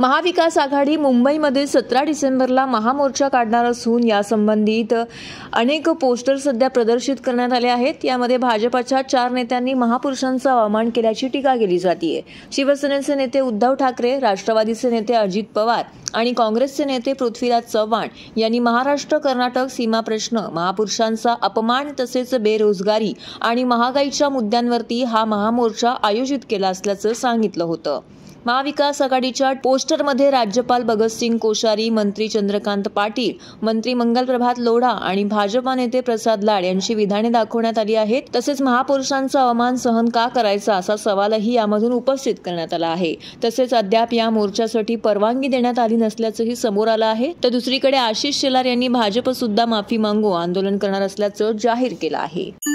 महाविकास आघाडी मुंबईमध्ये सतरा डिसेंबरला महामोर्चा काढणार असून यासंबंधित अनेक पोस्टर सध्या प्रदर्शित करण्यात आले आहेत यामध्ये भाजपाच्या चार नेत्यांनी महापुरुषांचा अवमान केल्याची टीका केली जाते शिवसेनेचे नेते उद्धव ठाकरे राष्ट्रवादीचे नेते अजित पवार आणि काँग्रेसचे नेते पृथ्वीराज चव्हाण यांनी महाराष्ट्र कर्नाटक सीमा प्रश्न महापुरुषांचा अपमान तसेच बेरोजगारी आणि महागाईच्या मुद्द्यांवरती हा महामोर्चा आयोजित केला असल्याचं सांगितलं होतं महाविकास आघाडीच्या पोस्टरमध्ये राज्यपाल भगतसिंग कोश्यारी मंत्री चंद्रकांत पाटील मंत्री मंगल प्रभात लोढा आणि भाजपा नेते प्रसाद लाड यांची विधाने दाखवण्यात आली आहेत तसेच महापुरुषांचा अवमान सहन का करायचा असा सवालही यामधून उपस्थित करण्यात आला आहे तसेच अद्याप या मोर्चासाठी परवानगी देण्यात आली नसल्याचंही समोर आलं आहे तर दुसरीकडे आशिष शेलार यांनी भाजप सुद्धा माफी मागू आंदोलन करणार असल्याचं जाहीर केलं आहे